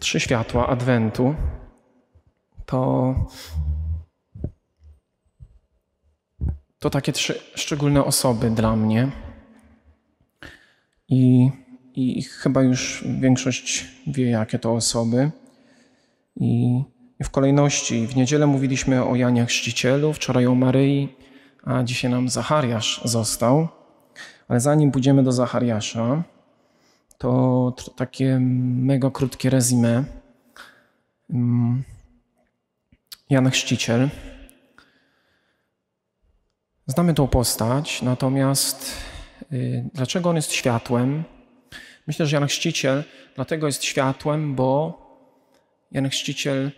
trzy światła Adwentu, to, to takie trzy szczególne osoby dla mnie. I, I chyba już większość wie, jakie to osoby. I, I w kolejności, w niedzielę mówiliśmy o Janie Chrzcicielu, wczoraj o Maryi, a dzisiaj nam Zachariasz został. Ale zanim pójdziemy do Zachariasza, to takie mega krótkie rezime. Mm. Jan Chrzciciel. Znamy tą postać, natomiast y, dlaczego on jest światłem? Myślę, że Jan Chrzciciel dlatego jest światłem, bo Jan Chrzciciel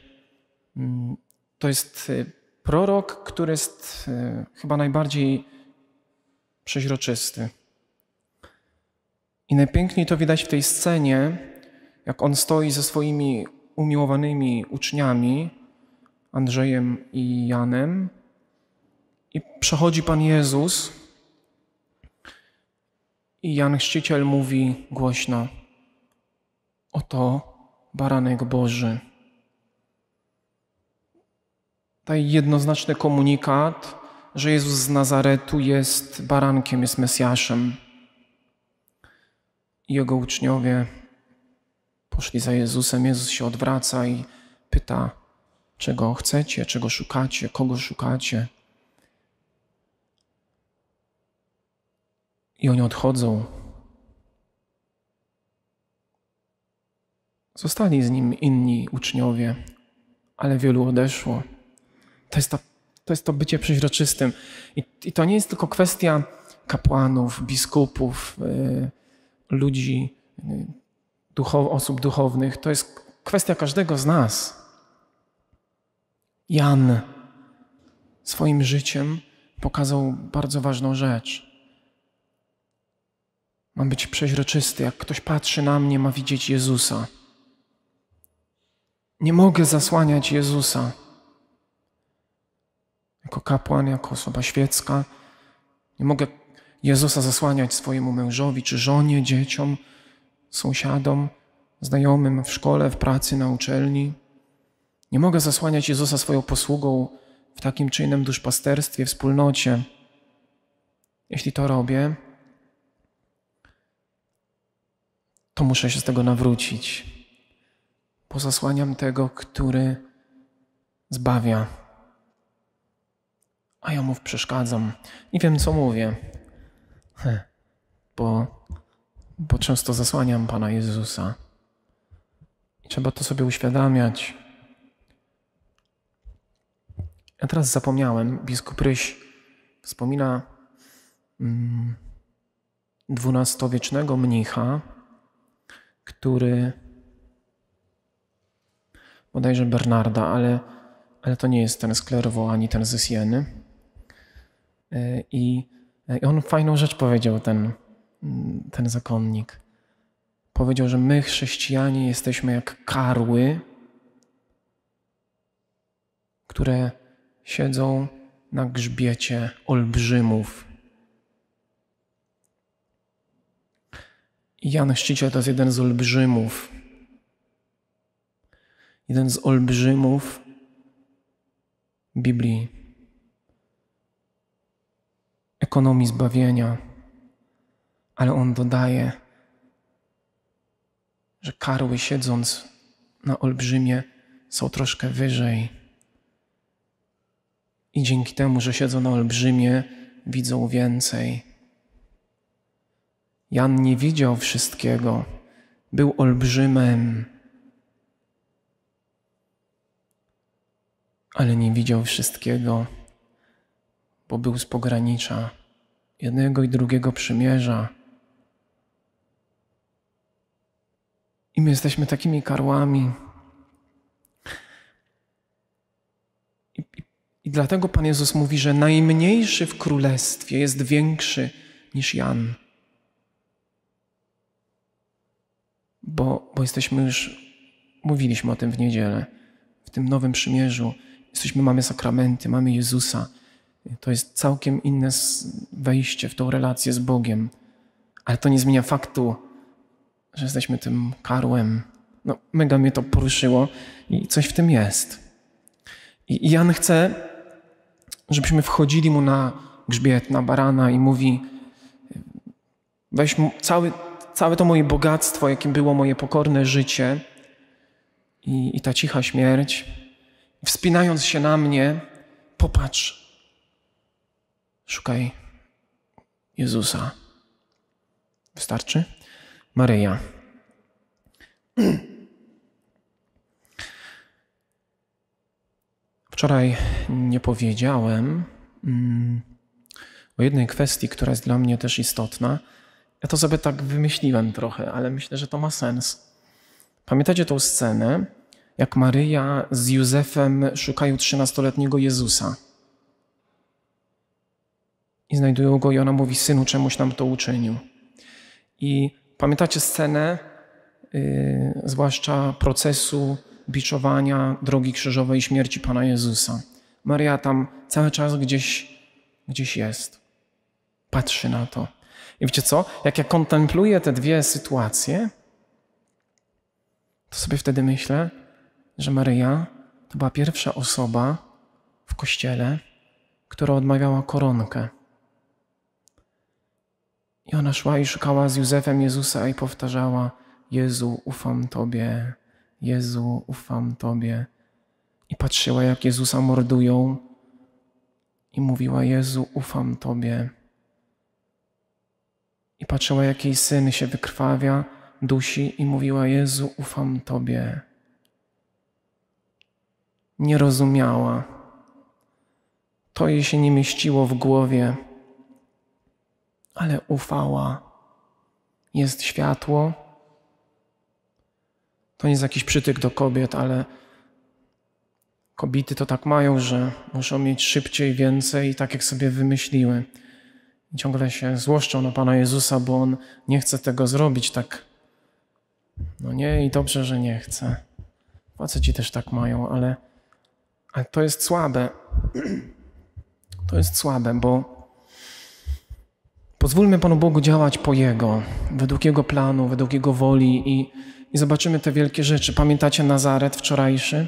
mm, to jest y, prorok, który jest y, chyba najbardziej przeźroczysty. I najpiękniej to widać w tej scenie, jak on stoi ze swoimi umiłowanymi uczniami, Andrzejem i Janem, i przechodzi Pan Jezus. I Jan Chrzciciel mówi głośno: Oto baranek Boży. Taj jednoznaczny komunikat, że Jezus z Nazaretu jest barankiem, jest Mesjaszem jego uczniowie poszli za Jezusem. Jezus się odwraca i pyta, czego chcecie, czego szukacie, kogo szukacie. I oni odchodzą. Zostali z nim inni uczniowie, ale wielu odeszło. To jest, to, to, jest to bycie przeźroczystym. I, I to nie jest tylko kwestia kapłanów, biskupów. Yy, ludzi, y, duchow, osób duchownych, to jest kwestia każdego z nas. Jan swoim życiem pokazał bardzo ważną rzecz. Mam być przeźroczysty. Jak ktoś patrzy na mnie, ma widzieć Jezusa. Nie mogę zasłaniać Jezusa. Jako kapłan, jako osoba świecka, nie mogę Jezusa zasłaniać swojemu mężowi czy żonie, dzieciom, sąsiadom, znajomym w szkole, w pracy, na uczelni. Nie mogę zasłaniać Jezusa swoją posługą w takim czy innym duszpasterstwie, wspólnocie. Jeśli to robię, to muszę się z tego nawrócić, bo zasłaniam tego, który zbawia, a ja mu przeszkadzam. Nie wiem, co mówię. E. bo, bo często zasłaniam Pana Jezusa. I trzeba to sobie uświadamiać. Ja teraz zapomniałem, biskup Ryś wspomina mm, dwunastowiecznego mnicha, który bodajże Bernarda, ale, ale to nie jest ten z Clairvaux ani ten ze Sieny. E, I E, I on fajną rzecz powiedział, ten, ten zakonnik. Powiedział, że my, chrześcijanie, jesteśmy jak karły, które siedzą na grzbiecie olbrzymów. I Jan Chrzciciel to jest jeden z olbrzymów. Jeden z olbrzymów Biblii ekonomii zbawienia, ale on dodaje, że karły siedząc na olbrzymie są troszkę wyżej. I dzięki temu, że siedzą na olbrzymie, widzą więcej. Jan nie widział wszystkiego, był olbrzymem, ale nie widział wszystkiego, bo był z pogranicza jednego i drugiego przymierza. I my jesteśmy takimi karłami. I, I, dlatego Pan Jezus mówi, że najmniejszy w królestwie jest większy niż Jan. Bo, bo jesteśmy już, mówiliśmy o tym w niedzielę, w tym nowym przymierzu. Jesteśmy, mamy sakramenty, mamy Jezusa. To jest całkiem inne wejście w tą relację z Bogiem, ale to nie zmienia faktu, że jesteśmy tym karłem. No, mega mnie to poruszyło i coś w tym jest. I Jan chce, żebyśmy wchodzili mu na grzbiet, na barana i mówi: weź cały, całe to moje bogactwo, jakim było moje pokorne życie i, i ta cicha śmierć, wspinając się na mnie, popatrz, Szukaj Jezusa. Wystarczy? Maryja. Wczoraj nie powiedziałem mm, o jednej kwestii, która jest dla mnie też istotna. Ja to sobie tak wymyśliłem trochę, ale myślę, że to ma sens. Pamiętacie tą scenę, jak Maryja z Józefem szukają trzynastoletniego Jezusa? i znajdują go i ona mówi, synu, czemuś nam to uczynił. I pamiętacie scenę, yy, zwłaszcza procesu biczowania drogi krzyżowej i śmierci Pana Jezusa. Maria tam cały czas gdzieś, gdzieś jest. Patrzy na to. I wiecie co? Jak ja kontempluję te dwie sytuacje, to sobie wtedy myślę, że Maryja to była pierwsza osoba w kościele, która odmawiała koronkę. I ona szła i szukała z Józefem Jezusa i powtarzała: Jezu, ufam Tobie, Jezu, ufam Tobie. I patrzyła, jak Jezusa mordują, i mówiła: Jezu, ufam Tobie. I patrzyła, jak jej syn się wykrwawia, dusi, i mówiła: Jezu, ufam Tobie. Nie rozumiała. To jej się nie mieściło w głowie ale ufała. Jest światło. To nie jest jakiś przytyk do kobiet, ale kobiety to tak mają, że muszą mieć szybciej, więcej, tak jak sobie wymyśliły. I ciągle się złoszczą na Pana Jezusa, bo On nie chce tego zrobić tak. No nie, i dobrze, że nie chce. ci też tak mają, ale, ale to jest słabe. To jest słabe, bo Pozwólmy Panu Bogu działać po Jego, według Jego planu, według Jego woli i, i zobaczymy te wielkie rzeczy. Pamiętacie Nazaret wczorajszy?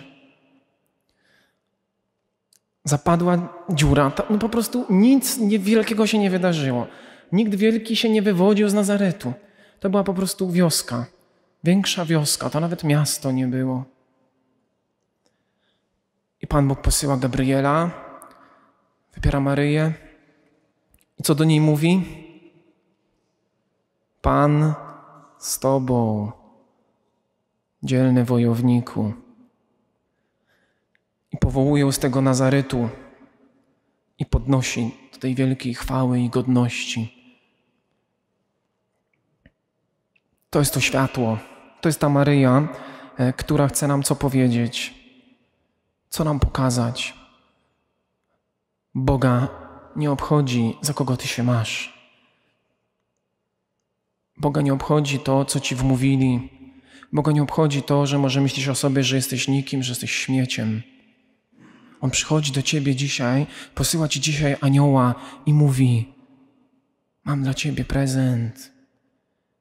Zapadła dziura, no po prostu nic wielkiego się nie wydarzyło. Nikt wielki się nie wywodził z Nazaretu. To była po prostu wioska, większa wioska, to nawet miasto nie było. I Pan Bóg posyła Gabriela, wypiera Maryję i co do niej mówi? Pan z Tobą, dzielny wojowniku. I powołują z tego Nazarytu i podnosi do tej wielkiej chwały i godności. To jest to światło, to jest ta Maryja, e, która chce nam co powiedzieć, co nam pokazać. Boga nie obchodzi, za kogo Ty się masz. Boga nie obchodzi to, co ci wmówili. Boga nie obchodzi to, że może myślisz o sobie, że jesteś nikim, że jesteś śmieciem. On przychodzi do ciebie dzisiaj, posyła ci dzisiaj anioła i mówi: Mam dla ciebie prezent.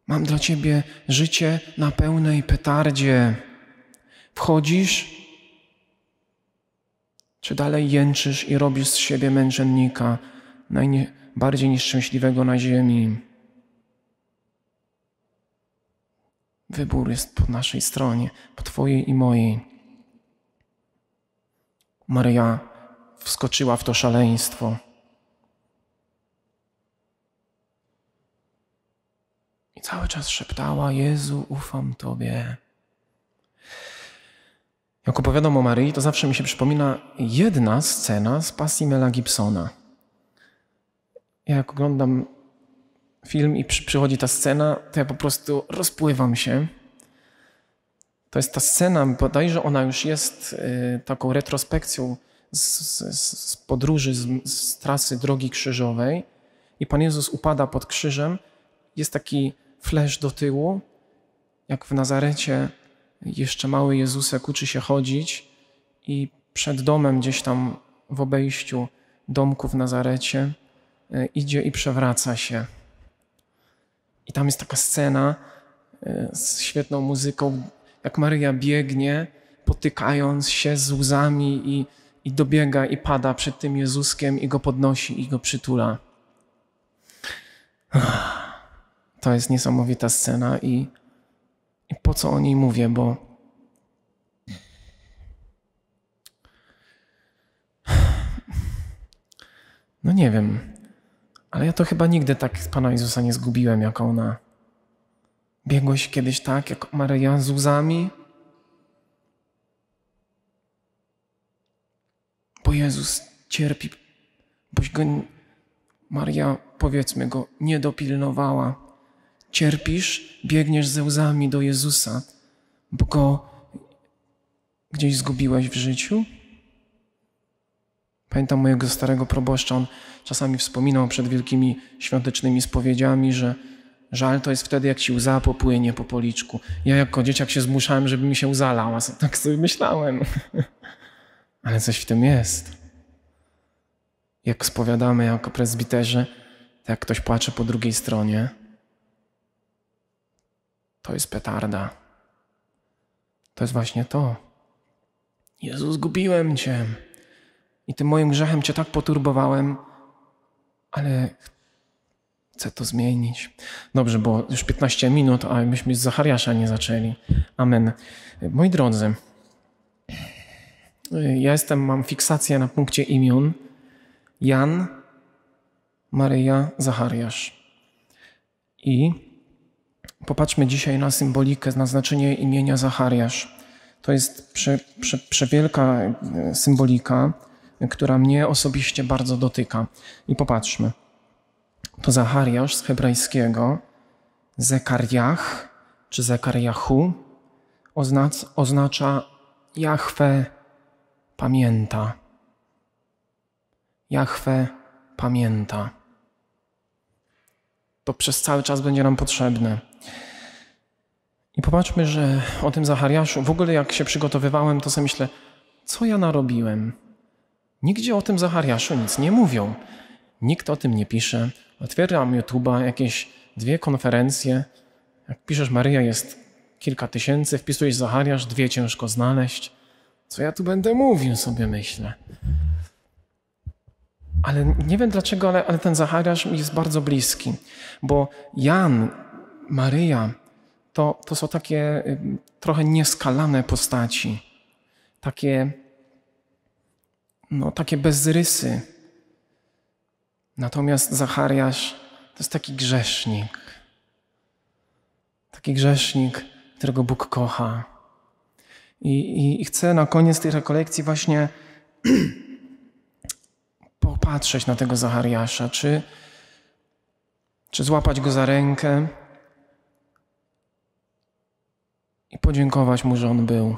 Mam dla ciebie życie na pełnej petardzie. Wchodzisz? Czy dalej jęczysz i robisz z siebie męczennika, najbardziej nieszczęśliwego na ziemi? Wybór jest po naszej stronie, po Twojej i mojej. Maryja wskoczyła w to szaleństwo. I cały czas szeptała: Jezu, ufam Tobie. Jak opowiadam o Maryi, to zawsze mi się przypomina jedna scena z pasji Mela Gibsona. Ja jak oglądam film i przychodzi ta scena, to ja po prostu rozpływam się. To jest ta scena, bodajże ona już jest y, taką retrospekcją z, z, z podróży, z, z, trasy drogi krzyżowej. I Pan Jezus upada pod krzyżem. Jest taki flash do tyłu, jak w Nazarecie jeszcze mały Jezusek uczy się chodzić i przed domem gdzieś tam w obejściu domku w Nazarecie y, idzie i przewraca się. I tam jest taka scena e, z świetną muzyką, jak Maryja biegnie, potykając się z łzami i, i dobiega i pada przed tym Jezuskiem i go podnosi i go przytula. To jest niesamowita scena i, i po co o niej mówię, bo no nie wiem. Ale ja to chyba nigdy tak z Pana Jezusa nie zgubiłem jak ona. Biegłeś kiedyś tak jak Maryja z łzami? Bo Jezus cierpi, boś go Maria, powiedzmy go, nie dopilnowała. Cierpisz, biegniesz ze łzami do Jezusa, bo go gdzieś zgubiłeś w życiu? Pamiętam mojego starego proboszcza, on czasami wspominał przed wielkimi świątecznymi spowiedziami, że żal to jest wtedy, jak ci łza popłynie po policzku. Ja jako dzieciak się zmuszałem, żeby mi się uzalała. Tak sobie myślałem. Ale coś w tym jest. Jak spowiadamy jako prezbiterzy, to jak ktoś płacze po drugiej stronie, to jest petarda. To jest właśnie to. Jezu, zgubiłem Cię. I tym moim grzechem Cię tak poturbowałem, ale chcę to zmienić. Dobrze, bo już 15 minut, a myśmy z Zachariasza nie zaczęli. Amen. Moi drodzy, ja jestem, mam fiksację na punkcie imion. Jan, Maryja, Zachariasz. I popatrzmy dzisiaj na symbolikę, na znaczenie imienia Zachariasz. To jest przewielka prze, symbolika która mnie osobiście bardzo dotyka. I popatrzmy. To Zachariasz z hebrajskiego, Zekariach czy Zekariahu oznac, oznacza Jahwe pamięta. Jahwe pamięta. To przez cały czas będzie nam potrzebne. I popatrzmy, że o tym Zachariaszu, w ogóle jak się przygotowywałem, to sobie myślę, co ja narobiłem? Nigdzie o tym Zachariaszu nic nie mówią. Nikt o tym nie pisze. Otwieram YouTube'a jakieś dwie konferencje. Jak piszesz Maryja jest kilka tysięcy, wpisujesz Zachariasz, dwie ciężko znaleźć. Co ja tu będę mówił, sobie myślę. Ale nie wiem dlaczego, ale, ale ten Zachariasz mi jest bardzo bliski, bo Jan, Maryja to, to są takie y, trochę nieskalane postaci, takie no, takie bezrysy. Natomiast Zachariasz to jest taki grzesznik. Taki grzesznik, którego Bóg kocha. I, i, i chcę na koniec tej rekolekcji właśnie popatrzeć na tego Zachariasza, czy, czy złapać go za rękę i podziękować mu, że on był.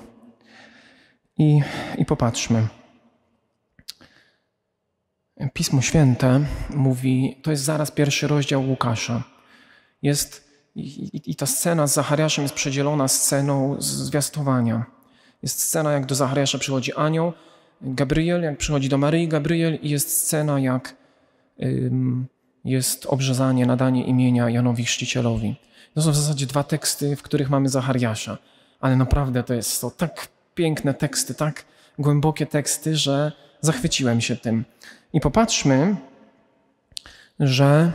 I, i popatrzmy. Pismo Święte mówi, to jest zaraz pierwszy rozdział Łukasza. Jest, i, i ta scena z Zachariaszem jest przedzielona sceną zwiastowania. Jest scena, jak do Zachariasza przychodzi anioł, Gabriel, jak przychodzi do Maryi Gabriel i jest scena, jak ym, jest obrzezanie, nadanie imienia Janowi Chrzcicielowi. To są w zasadzie dwa teksty, w których mamy Zachariasza. Ale naprawdę to jest to tak piękne teksty, tak głębokie teksty, że zachwyciłem się tym. I popatrzmy, że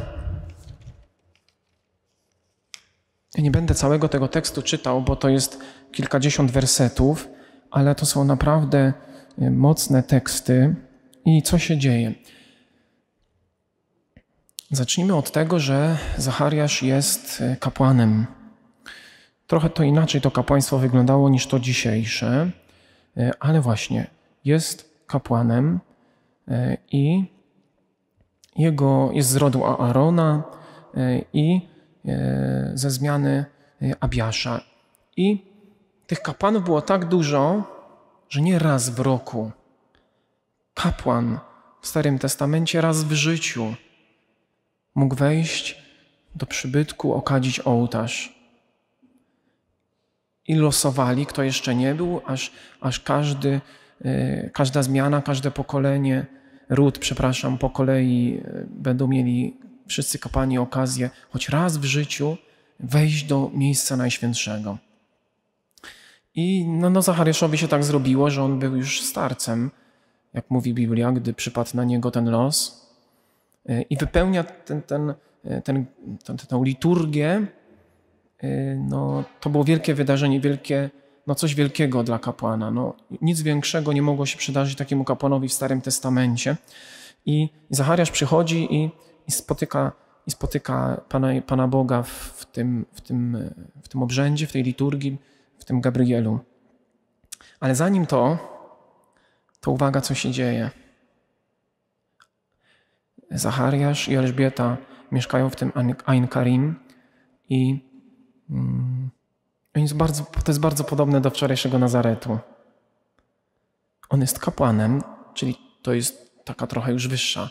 ja nie będę całego tego tekstu czytał, bo to jest kilkadziesiąt wersetów, ale to są naprawdę e, mocne teksty. I co się dzieje? Zacznijmy od tego, że Zachariasz jest e, kapłanem. Trochę to inaczej to kapłaństwo wyglądało niż to dzisiejsze, e, ale właśnie jest kapłanem E, i jego jest z rodu Aarona e, i e, ze zmiany Abiasza. I tych kapłanów było tak dużo, że nie raz w roku kapłan w Starym Testamencie raz w życiu mógł wejść do przybytku, okadzić ołtarz. I losowali, kto jeszcze nie był, aż, aż każdy, każda zmiana, każde pokolenie ród, przepraszam, po kolei e, będą mieli wszyscy kapłani okazję choć raz w życiu wejść do miejsca najświętszego. I no, no Zachariaszowi się tak zrobiło, że on był już starcem, jak mówi Biblia, gdy przypadł na niego ten los e, i wypełnia ten, ten, e, ten, ten, tę liturgię. No, to było wielkie wydarzenie, wielkie no coś wielkiego dla kapłana. No, nic większego nie mogło się przydarzyć takiemu kapłanowi w Starym Testamencie. I Zachariasz przychodzi i, i spotyka, i spotyka Pana, Pana Boga w, w, tym, w, tym, w tym obrzędzie, w tej liturgii, w tym Gabrielu. Ale zanim to, to uwaga, co się dzieje. Zachariasz i Elżbieta mieszkają w tym Ain Karim i mm, jest bardzo, to jest bardzo podobne do wczorajszego Nazaretu. On jest kapłanem, czyli to jest taka trochę już wyższa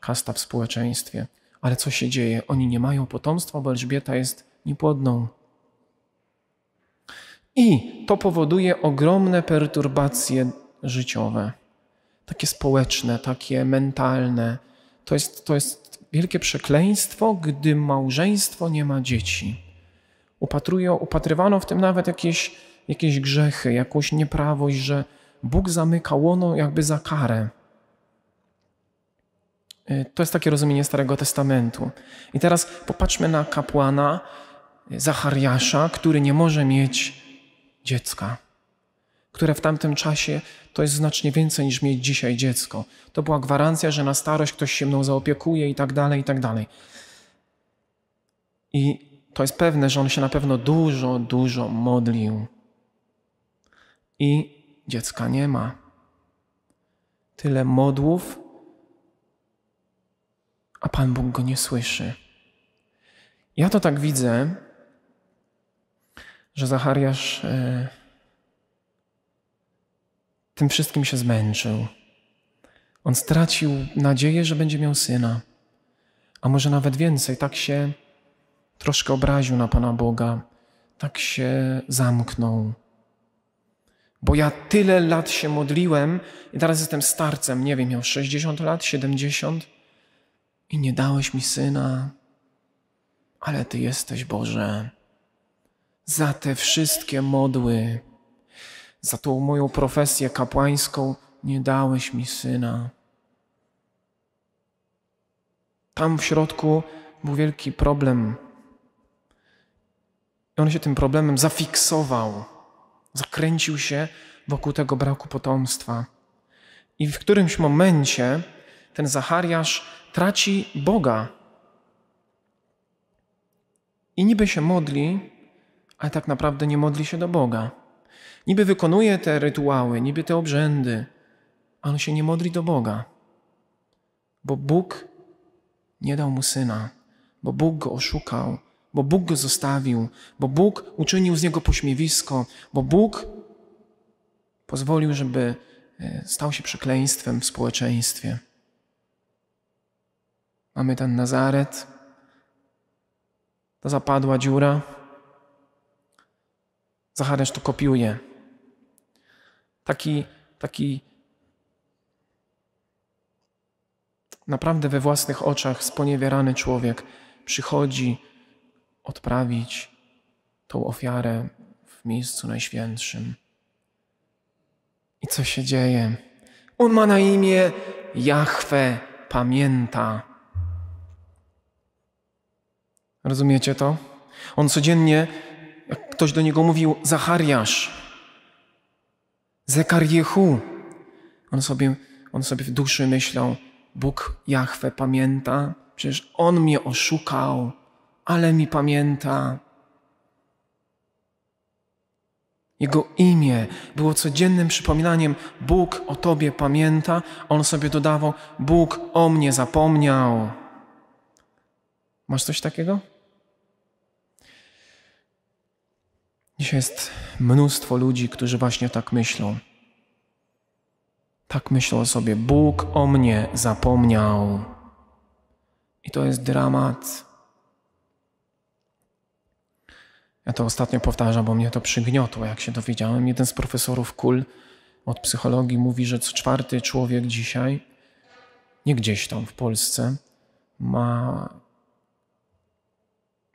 kasta w społeczeństwie. Ale co się dzieje? Oni nie mają potomstwa, bo Elżbieta jest niepłodną. I to powoduje ogromne perturbacje życiowe, takie społeczne, takie mentalne. To jest, to jest wielkie przekleństwo, gdy małżeństwo nie ma dzieci upatrują, upatrywano w tym nawet jakieś, jakieś grzechy, jakąś nieprawość, że Bóg zamyka łono jakby za karę. Y, to jest takie rozumienie Starego Testamentu. I teraz popatrzmy na kapłana Zachariasza, który nie może mieć dziecka, które w tamtym czasie to jest znacznie więcej niż mieć dzisiaj dziecko. To była gwarancja, że na starość ktoś się mną zaopiekuje i tak dalej, i tak dalej. I to jest pewne, że on się na pewno dużo, dużo modlił. I dziecka nie ma. Tyle modłów, a Pan Bóg go nie słyszy. Ja to tak widzę, że Zachariasz e, tym wszystkim się zmęczył. On stracił nadzieję, że będzie miał syna, a może nawet więcej. Tak się troszkę obraził na Pana Boga, tak się zamknął. Bo ja tyle lat się modliłem i teraz jestem starcem, nie wiem, miał 60 lat, 70 i nie dałeś mi syna, ale Ty jesteś Boże. Za te wszystkie modły, za tą moją profesję kapłańską nie dałeś mi syna. Tam w środku był wielki problem i on się tym problemem zafiksował, zakręcił się wokół tego braku potomstwa. I w którymś momencie ten Zachariasz traci Boga. I niby się modli, ale tak naprawdę nie modli się do Boga. Niby wykonuje te rytuały, niby te obrzędy, ale się nie modli do Boga, bo Bóg nie dał mu syna, bo Bóg go oszukał, bo Bóg go zostawił, bo Bóg uczynił z niego pośmiewisko, bo Bóg pozwolił, żeby e, stał się przekleństwem w społeczeństwie. Mamy ten Nazaret, ta zapadła dziura. Zacharesz to kopiuje. Taki, taki naprawdę we własnych oczach sponiewierany człowiek przychodzi odprawić tą ofiarę w miejscu najświętszym. I co się dzieje? On ma na imię Jahwe pamięta. Rozumiecie to? On codziennie, jak ktoś do niego mówił, Zachariasz, Zekarjehu, on sobie, on sobie w duszy myślał, Bóg Jahwe pamięta, przecież On mnie oszukał, ale mi pamięta. Jego imię było codziennym przypominaniem: Bóg o Tobie pamięta. On sobie dodawał: Bóg o mnie zapomniał. Masz coś takiego? Dzisiaj jest mnóstwo ludzi, którzy właśnie tak myślą. Tak myślą o sobie: Bóg o mnie zapomniał. I to jest dramat. Ja to ostatnio powtarzam, bo mnie to przygniotło, jak się dowiedziałem. Jeden z profesorów KUL od psychologii mówi, że co czwarty człowiek dzisiaj, nie gdzieś tam w Polsce, ma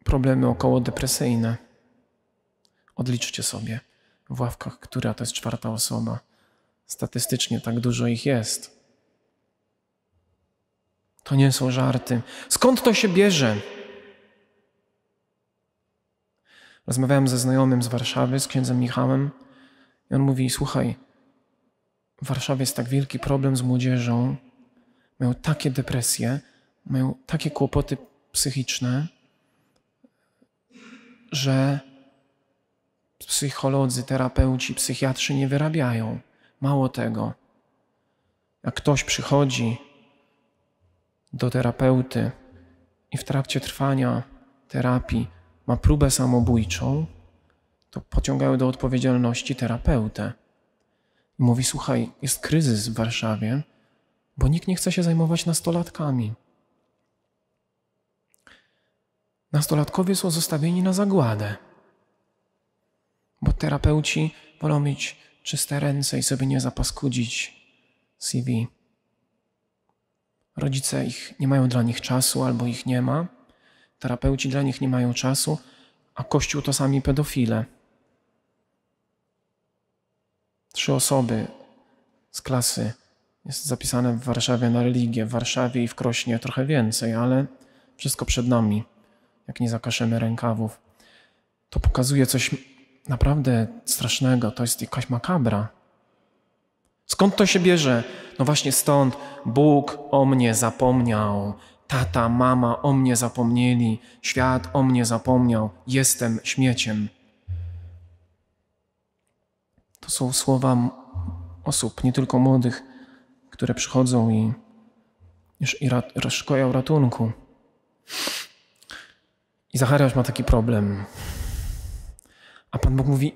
problemy około depresyjne. Odliczcie sobie w ławkach, która to jest czwarta osoba. Statystycznie tak dużo ich jest. To nie są żarty. Skąd to się bierze? Rozmawiałem ze znajomym z Warszawy, z księdzem Michałem, i on mówi: Słuchaj, w Warszawie jest tak wielki problem z młodzieżą, mają takie depresje, mają takie kłopoty psychiczne, że psycholodzy, terapeuci, psychiatrzy nie wyrabiają. Mało tego. Jak ktoś przychodzi do terapeuty i w trakcie trwania terapii ma próbę samobójczą, to pociągają do odpowiedzialności terapeutę. Mówi: Słuchaj, jest kryzys w Warszawie, bo nikt nie chce się zajmować nastolatkami. Nastolatkowie są zostawieni na zagładę, bo terapeuci wolą mieć czyste ręce i sobie nie zapaskudzić CV. Rodzice ich nie mają dla nich czasu albo ich nie ma terapeuci dla nich nie mają czasu, a Kościół to sami pedofile. Trzy osoby z klasy jest zapisane w Warszawie na religię, w Warszawie i w Krośnie trochę więcej, ale wszystko przed nami, jak nie zakaszemy rękawów. To pokazuje coś naprawdę strasznego, to jest jakaś makabra. Skąd to się bierze? No właśnie stąd Bóg o mnie zapomniał, Tata, mama o mnie zapomnieli, świat o mnie zapomniał, jestem śmieciem. To są słowa osób, nie tylko młodych, które przychodzą i, i, rat, szkoją ratunku. I Zachariasz ma taki problem. A Pan Bóg mówi: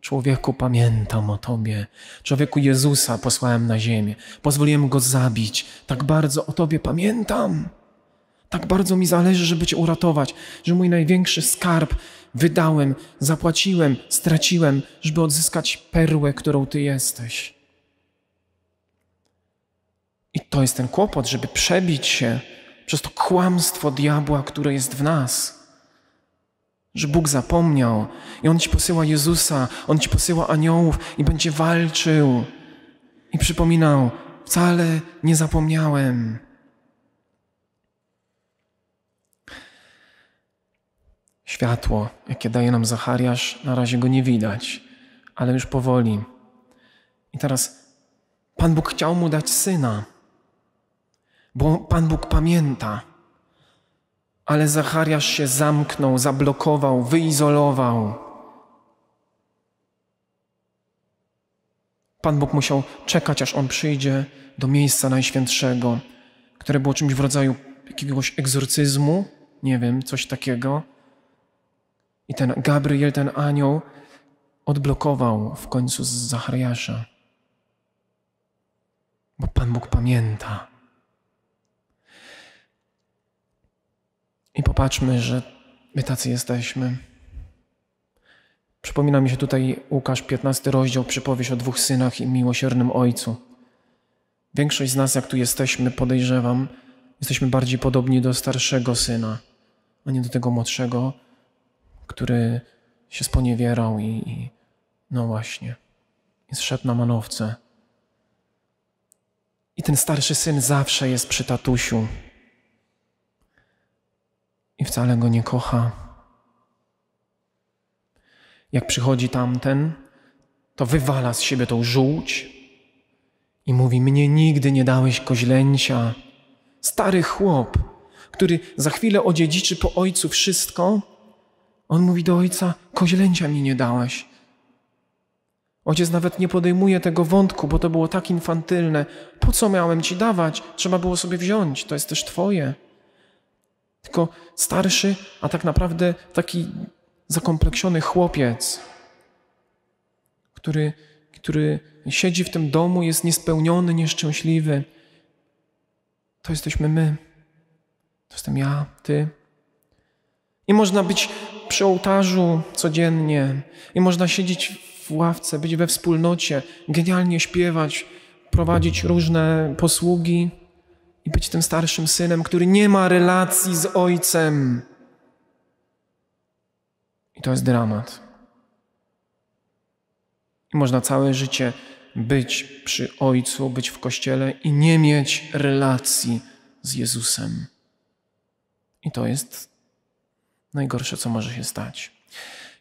Człowieku, pamiętam o Tobie. Człowieku Jezusa posłałem na ziemię. Pozwoliłem go zabić. Tak bardzo o Tobie pamiętam. Tak bardzo mi zależy, żeby Cię uratować, że mój największy skarb wydałem, zapłaciłem, straciłem, żeby odzyskać perłę, którą Ty jesteś. I to jest ten kłopot, żeby przebić się przez to kłamstwo diabła, które jest w nas. Że Bóg zapomniał i On Ci posyła Jezusa, On Ci posyła aniołów i będzie walczył. I przypominał, wcale nie zapomniałem. Światło, jakie daje nam Zachariasz, na razie go nie widać, ale już powoli. I teraz Pan Bóg chciał mu dać syna, bo Pan Bóg pamięta. Ale Zachariasz się zamknął, zablokował, wyizolował. Pan Bóg musiał czekać, aż on przyjdzie do miejsca najświętszego, które było czymś w rodzaju jakiegoś egzorcyzmu, nie wiem, coś takiego. I ten Gabriel, ten anioł, odblokował w końcu z Zachariasza. Bo Pan Bóg pamięta. I popatrzmy, że my tacy jesteśmy. Przypomina mi się tutaj Łukasz 15 rozdział przypowieść o dwóch synach i miłosiernym ojcu. Większość z nas, jak tu jesteśmy, podejrzewam, jesteśmy bardziej podobni do starszego syna, a nie do tego młodszego, który się sponiewierał i, i no właśnie, i zszedł na manowce. I ten starszy syn zawsze jest przy tatusiu i wcale go nie kocha. Jak przychodzi tamten, to wywala z siebie tą żółć i mówi: Mnie nigdy nie dałeś koźlęcia. Stary chłop, który za chwilę odziedziczy po ojcu wszystko, on mówi do ojca: Koźlęcia mi nie dałeś. Ojciec nawet nie podejmuje tego wątku, bo to było tak infantylne. Po co miałem ci dawać? Trzeba było sobie wziąć, to jest też twoje. Tylko starszy, a tak naprawdę taki zakompleksiony chłopiec, który, który siedzi w tym domu, jest niespełniony, nieszczęśliwy. To jesteśmy my. To jestem ja, ty. I można być przy ołtarzu codziennie i można siedzieć w ławce, być we wspólnocie, genialnie śpiewać, prowadzić różne posługi i być tym starszym synem, który nie ma relacji z ojcem. I to jest dramat. I można całe życie być przy ojcu, być w kościele i nie mieć relacji z Jezusem. I to jest najgorsze, co może się stać.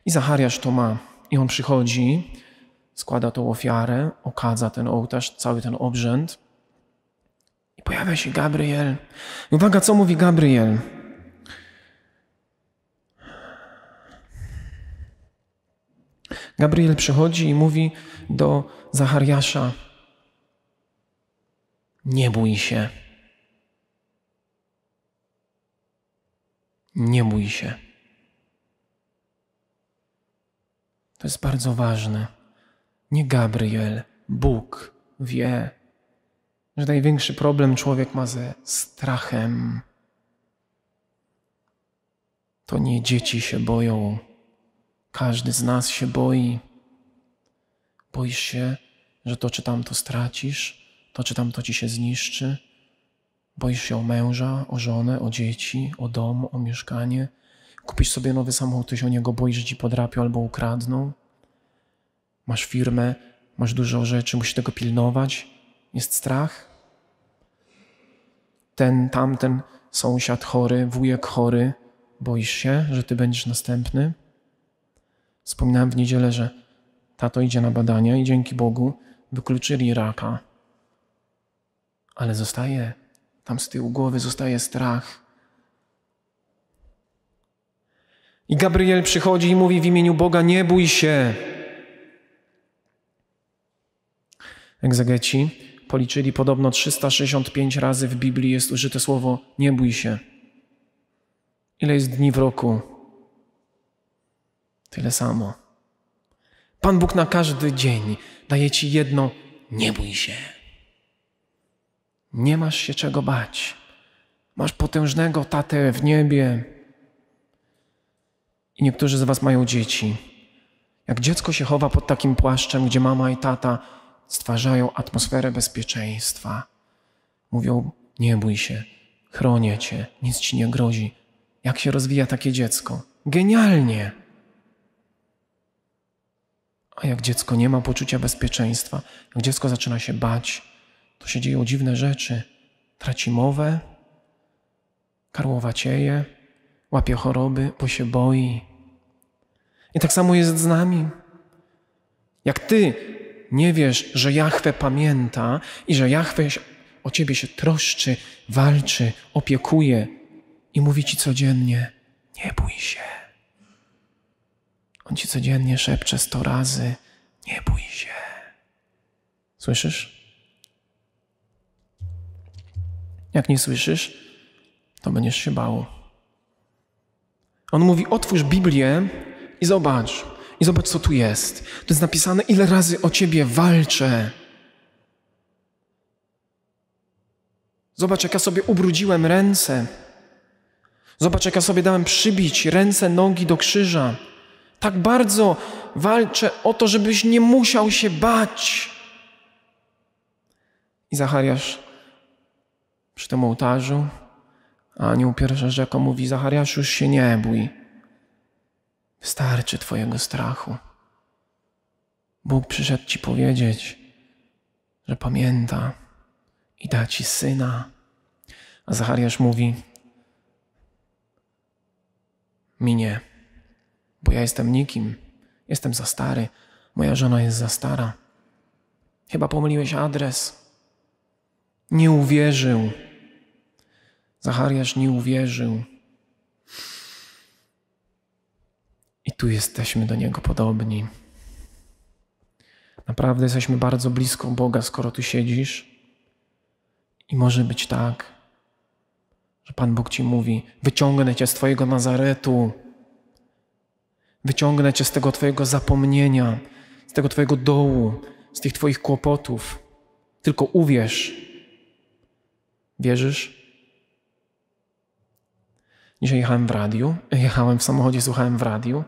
I Zachariasz to ma. I on przychodzi, składa tą ofiarę, okadza ten ołtarz, cały ten obrzęd. I pojawia się Gabriel. I uwaga, co mówi Gabriel? Gabriel przychodzi i mówi do Zachariasza: Nie bój się nie bój się. To jest bardzo ważne. Nie Gabriel, Bóg wie, że największy problem człowiek ma ze strachem. To nie dzieci się boją. Każdy z nas się boi. Boisz się, że to czy tamto stracisz, to czy tamto ci się zniszczy Boisz się o męża, o żonę, o dzieci, o dom, o mieszkanie. Kupisz sobie nowy samochód, ty się o niego boisz, że ci podrapią albo ukradną. Masz firmę, masz dużo rzeczy, musisz tego pilnować. Jest strach. Ten, tamten sąsiad chory, wujek chory. Boisz się, że ty będziesz następny? Wspominałem w niedzielę, że tato idzie na badania i dzięki Bogu wykluczyli raka. Ale zostaje tam z tyłu głowy zostaje strach. I Gabriel przychodzi i mówi w imieniu Boga: Nie bój się. Egzegeci policzyli podobno 365 razy w Biblii jest użyte słowo nie bój się. Ile jest dni w roku? Tyle samo. Pan Bóg na każdy dzień daje ci jedno nie bój się. Nie masz się czego bać. Masz potężnego tatę w niebie. I niektórzy z Was mają dzieci. Jak dziecko się chowa pod takim płaszczem, gdzie mama i tata stwarzają atmosferę bezpieczeństwa. Mówią: Nie bój się, chronię cię, nic ci nie grozi. Jak się rozwija takie dziecko? Genialnie! A jak dziecko nie ma poczucia bezpieczeństwa, jak dziecko zaczyna się bać, to się dzieją dziwne rzeczy. Traci mowę, karłowacieje, łapie choroby, bo się boi. I tak samo jest z nami. Jak ty nie wiesz, że Jachwę pamięta i że Jachwę o ciebie się troszczy, walczy, opiekuje i mówi ci codziennie: Nie bój się. On ci codziennie szepcze sto razy: Nie bój się. Słyszysz? Jak nie słyszysz, to będziesz się bał. On mówi: Otwórz Biblię i zobacz. I zobacz, co tu jest. To jest napisane, ile razy o ciebie walczę. Zobacz, jak ja sobie ubrudziłem ręce. Zobacz, jak ja sobie dałem przybić ręce, nogi do krzyża. Tak bardzo walczę o to, żebyś nie musiał się bać. I Zachariasz przy tym ołtarzu, anioł pierwsza rzeka mówi: Zachariaszu, już się nie bój. Wystarczy Twojego strachu. Bóg przyszedł Ci powiedzieć, że pamięta i da Ci syna. A Zachariasz mówi: Minie, bo ja jestem nikim, jestem za stary, moja żona jest za stara. Chyba pomyliłeś adres nie uwierzył. Zachariasz nie uwierzył. I tu jesteśmy do niego podobni. Naprawdę jesteśmy bardzo blisko Boga, skoro tu siedzisz. I może być tak, że Pan Bóg ci mówi: Wyciągnę cię z Twojego Nazaretu, wyciągnę cię z tego Twojego zapomnienia, z tego Twojego dołu, z tych Twoich kłopotów. Tylko uwierz, Wierzysz? Dzisiaj jechałem w radiu, jechałem w samochodzie, słuchałem w radiu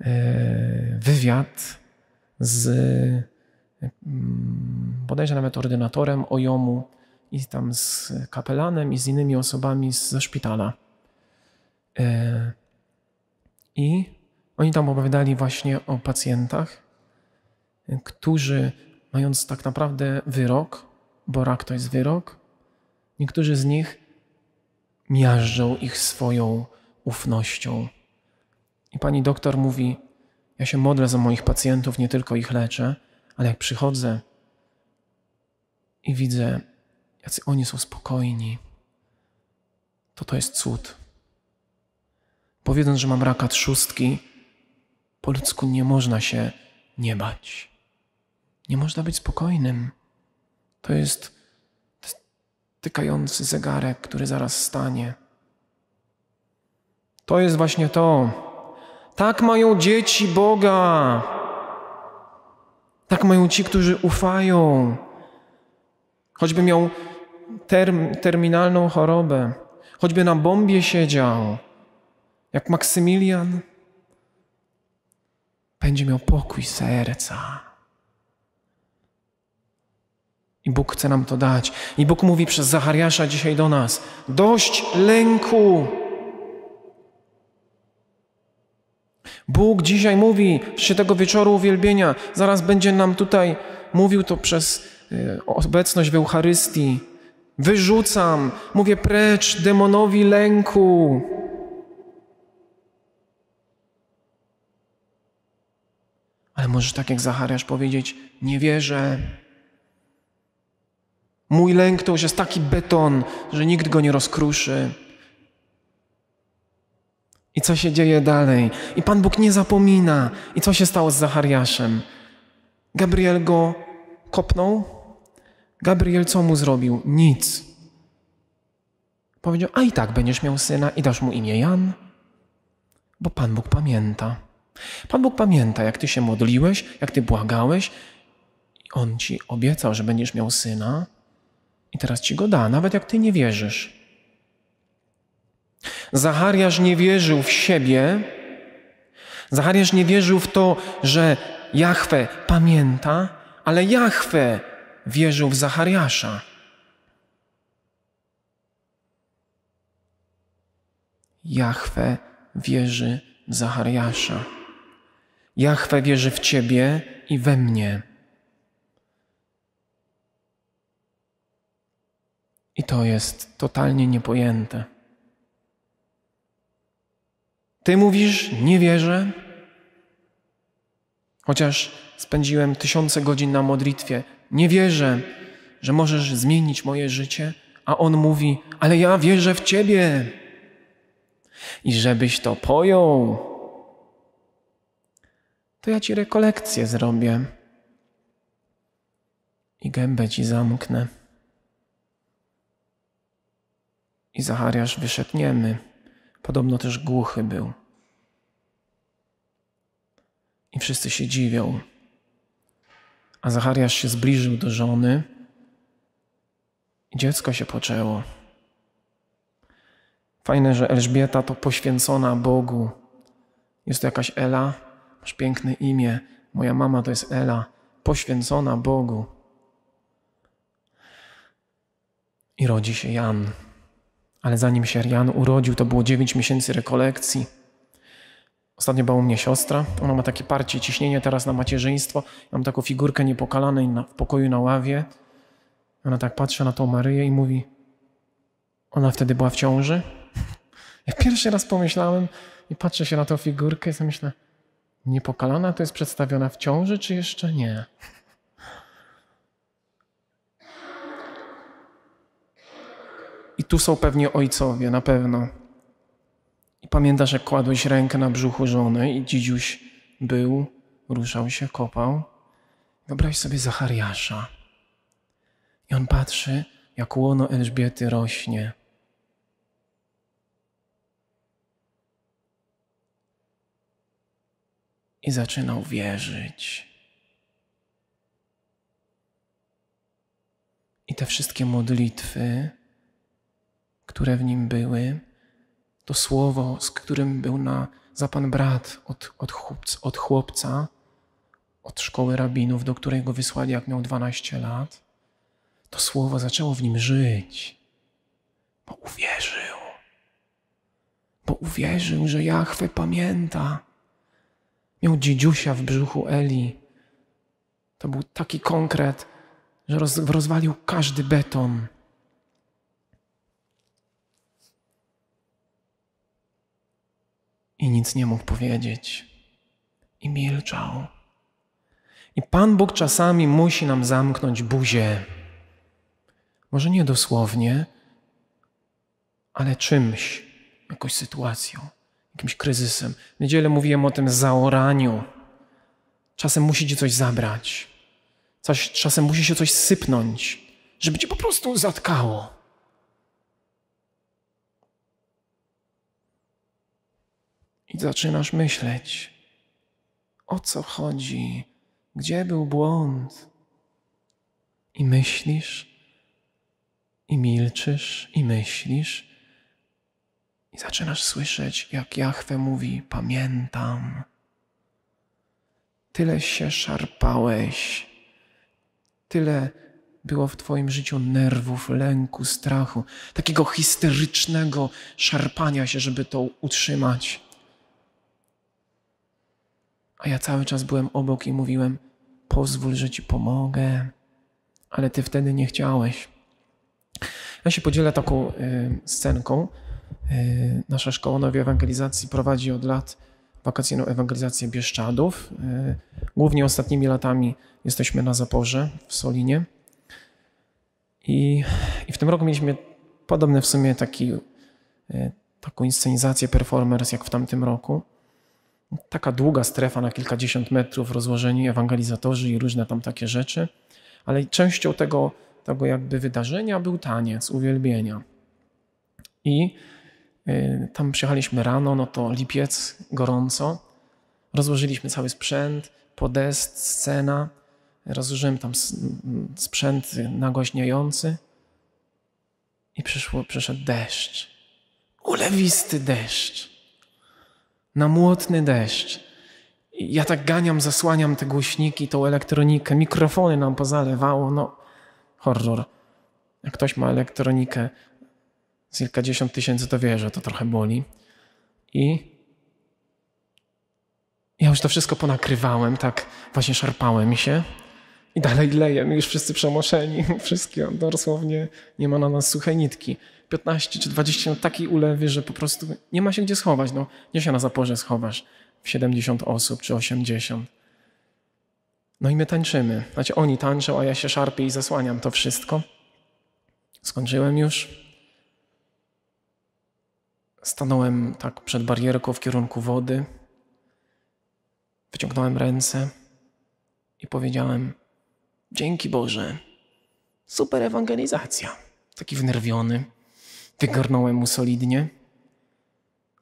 yy, wywiad z mm, bodajże nawet ordynatorem OJOMu i tam z kapelanem i z innymi osobami ze szpitala. Yy, I oni tam opowiadali właśnie o pacjentach, którzy mając tak naprawdę wyrok, bo rak to jest wyrok, Niektórzy z nich miażdżą ich swoją ufnością. I pani doktor mówi: Ja się modlę za moich pacjentów, nie tylko ich leczę, ale jak przychodzę i widzę, jacy oni są spokojni, to to jest cud. Powiedząc, że mam raka trzustki, po ludzku nie można się nie bać. Nie można być spokojnym. To jest tykający zegarek, który zaraz stanie. To jest właśnie to. Tak mają dzieci Boga. Tak mają ci, którzy ufają. Choćby miał term, terminalną chorobę, choćby na bombie siedział, jak Maksymilian, będzie miał pokój serca. I Bóg chce nam to dać. I Bóg mówi przez Zachariasza dzisiaj do nas: dość lęku. Bóg dzisiaj mówi przy tego wieczoru uwielbienia, zaraz będzie nam tutaj mówił to przez e, obecność w Eucharystii. Wyrzucam, mówię precz demonowi lęku. Ale możesz tak jak Zachariasz powiedzieć: Nie wierzę. Mój lęk to już jest taki beton, że nikt go nie rozkruszy. I co się dzieje dalej? I Pan Bóg nie zapomina. I co się stało z Zachariaszem? Gabriel go kopnął. Gabriel co mu zrobił? Nic. Powiedział, a i tak będziesz miał syna i dasz mu imię Jan, bo Pan Bóg pamięta. Pan Bóg pamięta, jak ty się modliłeś, jak ty błagałeś. On ci obiecał, że będziesz miał syna, i teraz ci go da, nawet jak ty nie wierzysz. Zachariasz nie wierzył w siebie, Zachariasz nie wierzył w to, że Jahwe pamięta, ale Jahwe wierzył w Zachariasza. Jahwe wierzy w Zachariasza. Jahwe wierzy w Ciebie i we mnie. I to jest totalnie niepojęte. Ty mówisz, nie wierzę, chociaż spędziłem tysiące godzin na modlitwie. Nie wierzę, że możesz zmienić moje życie, a on mówi, ale ja wierzę w ciebie. I żebyś to pojął, to ja ci rekolekcję zrobię i gębę ci zamknę. I Zachariasz wyszedł niemy. Podobno też głuchy był. I wszyscy się dziwią. A Zachariasz się zbliżył do żony i dziecko się poczęło. Fajne, że Elżbieta to poświęcona Bogu. Jest to jakaś Ela, masz piękne imię. Moja mama to jest Ela, poświęcona Bogu. I rodzi się Jan. Ale zanim się Rian urodził, to było 9 miesięcy rekolekcji. Ostatnio była u mnie siostra, ona ma takie parcie ciśnienie teraz na macierzyństwo. mam taką figurkę niepokalanej na, w pokoju na ławie. Ona tak patrzy na tą Maryję i mówi, ona wtedy była w ciąży? Ja pierwszy raz pomyślałem i patrzę się na tą figurkę i sobie myślę, niepokalana to jest przedstawiona w ciąży, czy jeszcze nie? I tu są pewnie ojcowie, na pewno. I pamiętasz, jak kładłeś rękę na brzuchu żony i dzidziuś był, ruszał się, kopał. Wyobraź sobie Zachariasza. I on patrzy, jak łono Elżbiety rośnie. I zaczynał wierzyć. I te wszystkie modlitwy, które w nim były, to słowo, z którym był na, za pan brat od, od, chłopca, od chłopca, od szkoły rabinów, do której go wysłali, jak miał 12 lat, to słowo zaczęło w nim żyć, bo uwierzył. Bo uwierzył, że Jachwę pamięta. Miał dziedziusia w brzuchu Eli. To był taki konkret, że roz, rozwalił każdy beton i nic nie mógł powiedzieć. I milczał. I Pan Bóg czasami musi nam zamknąć buzię. Może nie dosłownie, ale czymś, jakąś sytuacją, jakimś kryzysem. W niedzielę mówiłem o tym zaoraniu. Czasem musi ci coś zabrać. Coś, czasem musi się coś sypnąć, żeby cię po prostu zatkało. I zaczynasz myśleć, o co chodzi, gdzie był błąd. I myślisz, i milczysz, i myślisz, i zaczynasz słyszeć, jak jachwę mówi: Pamiętam. Tyle się szarpałeś, tyle było w Twoim życiu nerwów, lęku, strachu, takiego histerycznego szarpania się, żeby to utrzymać. A ja cały czas byłem obok i mówiłem: Pozwól, że ci pomogę, ale ty wtedy nie chciałeś. Ja się podzielę taką y, scenką. Y, nasza szkoła nowej ewangelizacji prowadzi od lat wakacyjną no, ewangelizację Bieszczadów. Y, głównie ostatnimi latami jesteśmy na Zaporze, w Solinie. I, i w tym roku mieliśmy podobny w sumie taki, y, taką inscenizację, performers jak w tamtym roku taka długa strefa na kilkadziesiąt metrów, rozłożeni ewangelizatorzy i różne tam takie rzeczy, ale częścią tego, tego jakby wydarzenia był taniec, uwielbienia. I y, tam przyjechaliśmy rano, no to lipiec, gorąco. Rozłożyliśmy cały sprzęt, podest, scena. Rozłożyłem tam sprzęt nagłaśniający i przyszło, przyszedł deszcz. Ulewisty deszcz na młotny deszcz. Ja tak ganiam, zasłaniam te głośniki, tą elektronikę, mikrofony nam pozalewało, no horror. Jak ktoś ma elektronikę z kilkadziesiąt tysięcy, to wie, że to trochę boli. I ja już to wszystko ponakrywałem, tak właśnie szarpałem się. I dalej leje, my już wszyscy przemoczeni, wszystko dosłownie nie ma na nas suchej nitki. 15 czy 20 lat no, takiej ulewy, że po prostu nie ma się gdzie schować. No, nie się na zaporze schowasz w 70 osób czy 80. No i my tańczymy. Znaczy oni tańczą, a ja się szarpię i zasłaniam to wszystko. Skończyłem już. Stanąłem tak przed barierką w kierunku wody. Wyciągnąłem ręce i powiedziałem: Dzięki Boże. Super ewangelizacja. Taki wnerwiony. Wygornąłem mu solidnie.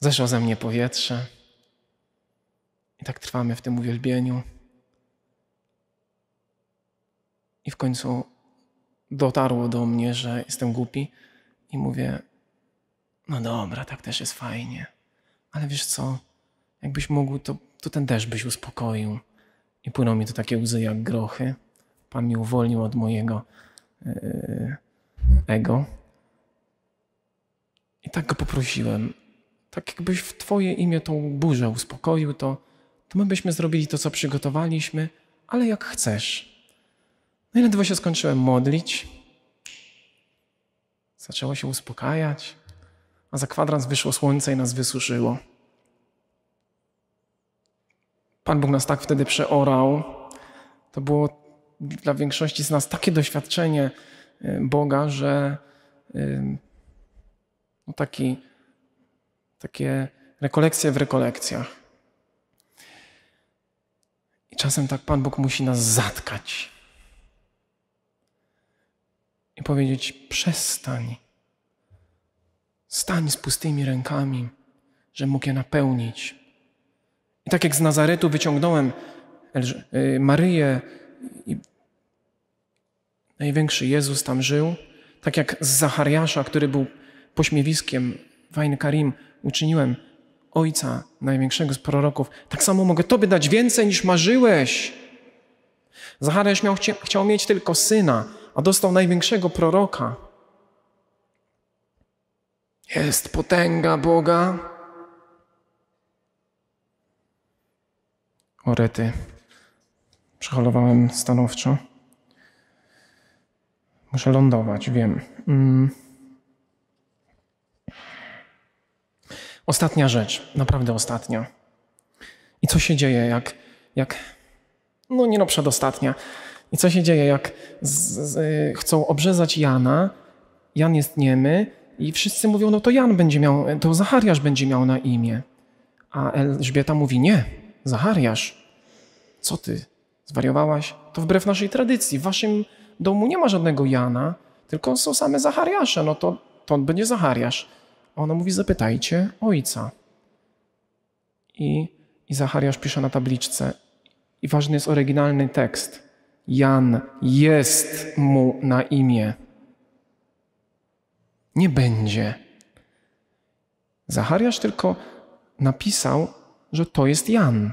Zeszło ze mnie powietrze. I tak trwamy w tym uwielbieniu. I w końcu dotarło do mnie, że jestem głupi i mówię: No dobra, tak też jest fajnie. Ale wiesz co? Jakbyś mógł, to, to ten też byś uspokoił. I płyną mi to takie łzy jak grochy. Pan mnie uwolnił od mojego e, ego. I tak go poprosiłem. Tak jakbyś w Twoje imię tą burzę uspokoił, to, to my byśmy zrobili to, co przygotowaliśmy, ale jak chcesz. No i ledwo się skończyłem modlić. Zaczęło się uspokajać, a za kwadrans wyszło słońce i nas wysuszyło. Pan Bóg nas tak wtedy przeorał. To było dla większości z nas takie doświadczenie y, Boga, że y, no taki, takie rekolekcje w rekolekcjach. I czasem tak Pan Bóg musi nas zatkać i powiedzieć: przestań. Stań z pustymi rękami, że mógł je napełnić. I tak jak z Nazaretu wyciągnąłem y, Maryję Największy Jezus tam żył, tak jak z Zachariasza, który był pośmiewiskiem, Wain Karim, uczyniłem Ojca Największego z proroków. Tak samo mogę Tobie dać więcej niż marzyłeś. Zachariasz miał, chciał mieć tylko syna, a dostał największego proroka. Jest potęga Boga. Orety. Przeholowałem stanowczo. Muszę lądować, wiem. Mm. Ostatnia rzecz, naprawdę ostatnia. I co się dzieje, jak. jak no nie no, przedostatnia. I co się dzieje, jak z, z, y, chcą obrzezać Jana? Jan jest niemy, i wszyscy mówią: No to Jan będzie miał, to Zachariasz będzie miał na imię. A Elżbieta mówi: Nie, Zachariasz. Co ty? Zwariowałaś? To wbrew naszej tradycji, waszym domu nie ma żadnego Jana, tylko są same Zachariasze, no to, to on będzie Zachariasz. Ona mówi, zapytajcie ojca. I, I Zachariasz pisze na tabliczce, i ważny jest oryginalny tekst. Jan jest mu na imię. Nie będzie. Zachariasz tylko napisał, że to jest Jan,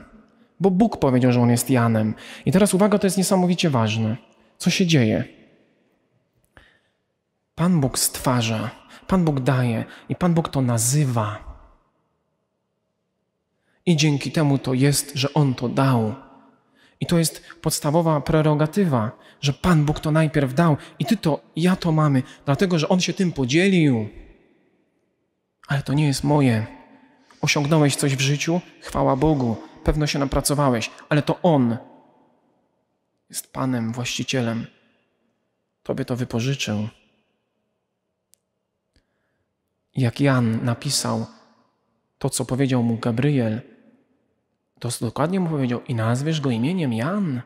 bo Bóg powiedział, że on jest Janem. I teraz uwaga, to jest niesamowicie ważne. Co się dzieje? Pan Bóg stwarza, Pan Bóg daje i Pan Bóg to nazywa. I dzięki temu to jest, że On to dał. I to jest podstawowa prerogatywa, że Pan Bóg to najpierw dał i Ty to, ja to mamy, dlatego że On się tym podzielił. Ale to nie jest moje. Osiągnąłeś coś w życiu, chwała Bogu, pewno się napracowałeś, ale to On jest Panem, właścicielem. Tobie to wypożyczył. Jak Jan napisał to, co powiedział mu Gabriel, to dokładnie mu powiedział i nazwiesz go imieniem Jan.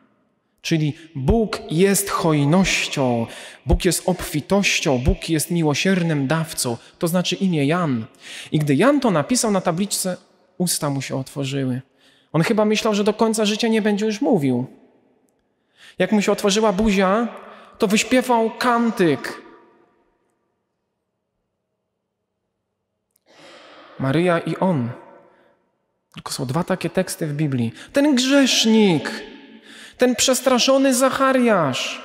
Czyli Bóg jest hojnością, Bóg jest obfitością, Bóg jest miłosiernym dawcą. To znaczy imię Jan. I gdy Jan to napisał na tabliczce, usta mu się otworzyły. On chyba myślał, że do końca życia nie będzie już mówił. Jak mu się otworzyła buzia, to wyśpiewał kantyk. Maryja i on. Tylko są dwa takie teksty w Biblii. Ten grzesznik, ten przestraszony Zachariasz,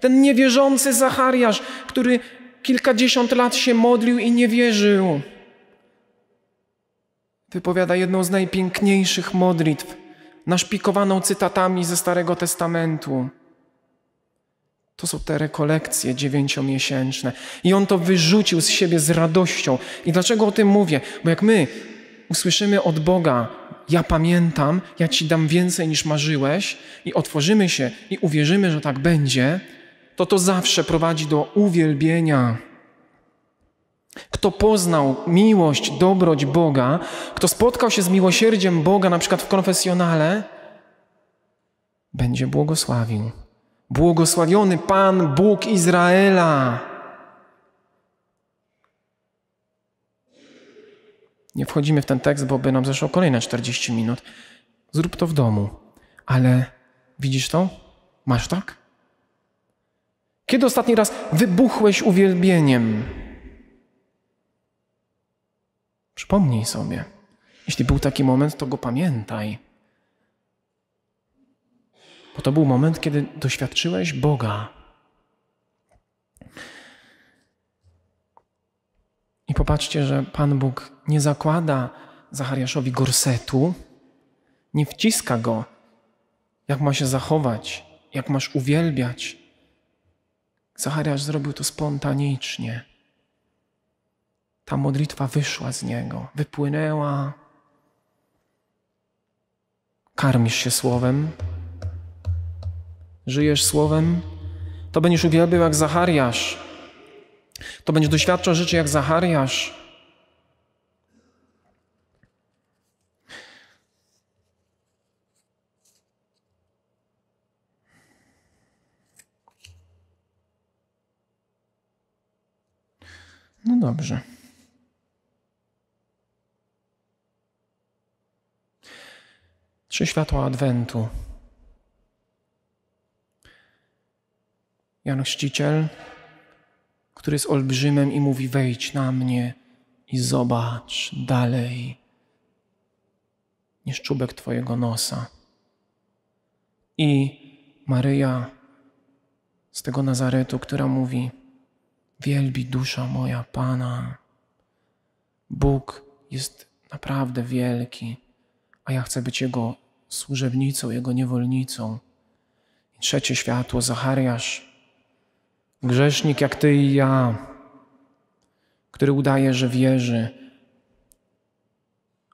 ten niewierzący Zachariasz, który kilkadziesiąt lat się modlił i nie wierzył, wypowiada jedną z najpiękniejszych modlitw naszpikowaną cytatami ze Starego Testamentu. To są te rekolekcje dziewięciomiesięczne. I on to wyrzucił z siebie z radością. I dlaczego o tym mówię? Bo jak my usłyszymy od Boga, ja pamiętam, ja ci dam więcej niż marzyłeś, i otworzymy się i uwierzymy, że tak będzie, to to zawsze prowadzi do uwielbienia. Kto poznał miłość, dobroć Boga, kto spotkał się z miłosierdziem Boga, na przykład w konfesjonale, będzie błogosławił. Błogosławiony Pan Bóg Izraela. Nie wchodzimy w ten tekst, bo by nam zeszło kolejne 40 minut. Zrób to w domu. Ale widzisz to? Masz tak? Kiedy ostatni raz wybuchłeś uwielbieniem? Przypomnij sobie. Jeśli był taki moment, to go pamiętaj. Bo to był moment, kiedy doświadczyłeś Boga. I popatrzcie, że Pan Bóg nie zakłada Zachariaszowi gorsetu, nie wciska go, jak ma się zachować, jak masz uwielbiać. Zachariasz zrobił to spontanicznie ta modlitwa wyszła z niego, wypłynęła. Karmisz się słowem, żyjesz słowem, to będziesz uwielbiał jak Zachariasz. To będziesz doświadczał rzeczy jak Zachariasz. No dobrze. Trzy światła Adwentu. Jan Chrzciciel, który jest olbrzymem i mówi: Wejdź na mnie i zobacz dalej niż czubek Twojego nosa. I Maryja z tego Nazaretu, która mówi: Wielbi dusza moja Pana. Bóg jest naprawdę wielki a ja chcę być Jego służebnicą, Jego niewolnicą. I trzecie światło, Zachariasz, grzesznik jak Ty i ja, który udaje, że wierzy,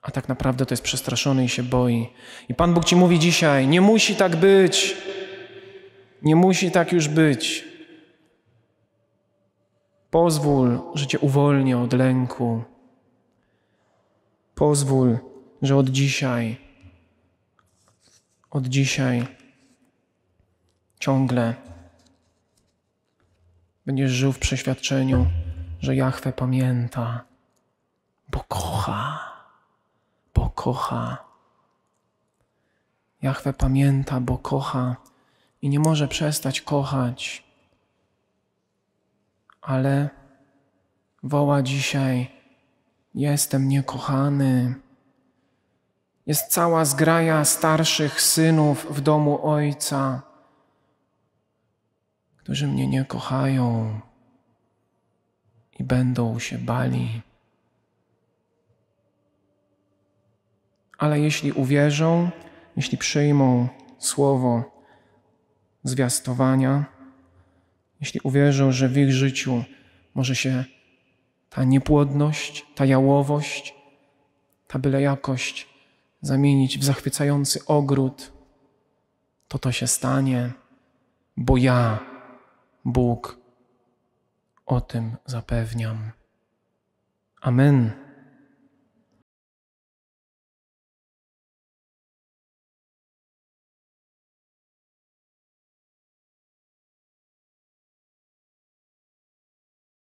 a tak naprawdę to jest przestraszony i się boi. I Pan Bóg Ci mówi dzisiaj: nie musi tak być. Nie musi tak już być. Pozwól, że Cię uwolnię od lęku. Pozwól, że od dzisiaj, od dzisiaj ciągle będziesz żył w przeświadczeniu, że Jahwe pamięta, bo kocha, bo kocha. Jahwe pamięta, bo kocha i nie może przestać kochać, ale woła dzisiaj: Jestem niekochany. Jest cała zgraja starszych synów w domu Ojca, którzy mnie nie kochają i będą się bali. Ale jeśli uwierzą, jeśli przyjmą słowo zwiastowania, jeśli uwierzą, że w ich życiu może się ta niepłodność, ta jałowość, ta byle jakość zamienić w zachwycający ogród, to to się stanie, bo ja, Bóg, o tym zapewniam. Amen.